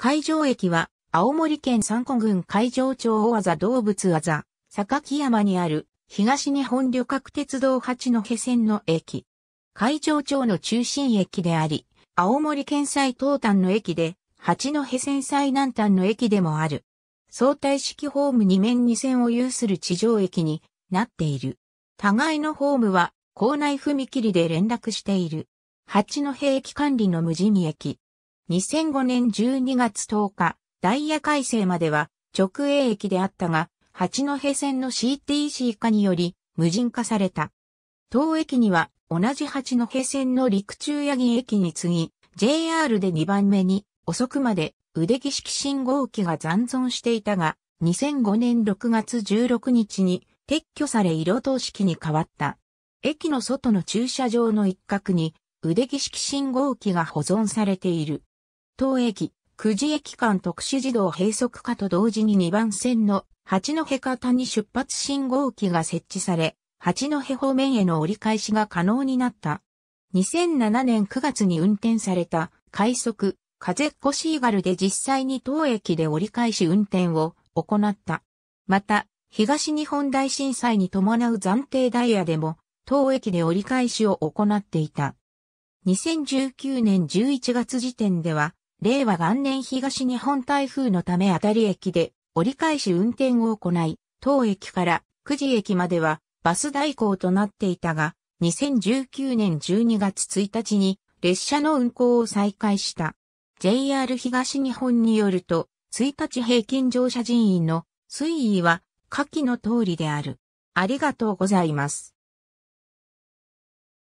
海上駅は、青森県三古郡海上町大技動物技、榊山にある、東日本旅客鉄道八戸線の駅。海上町の中心駅であり、青森県最東端の駅で、八戸線最南端の駅でもある。相対式ホーム2面2線を有する地上駅になっている。互いのホームは、校内踏切で連絡している。八戸駅管理の無人駅。2005年12月10日、ダイヤ改正までは直営駅であったが、八戸線の CTC 化により無人化された。当駅には同じ八戸線の陸中八木駅に次ぎ、JR で2番目に遅くまで腕木式信号機が残存していたが、2005年6月16日に撤去され色灯式に変わった。駅の外の駐車場の一角に腕木式信号機が保存されている。東駅、久慈駅間特殊自動閉塞化と同時に2番線の八戸方に出発信号機が設置され、八戸方面への折り返しが可能になった。2007年9月に運転された快速、風っこシーガルで実際に当駅で折り返し運転を行った。また、東日本大震災に伴う暫定ダイヤでも、当駅で折り返しを行っていた。2019年11月時点では、令和元年東日本台風のため当たり駅で折り返し運転を行い、当駅から久慈駅まではバス代行となっていたが、2019年12月1日に列車の運行を再開した。JR 東日本によると、1日平均乗車人員の推移は下記の通りである。ありがとうございます。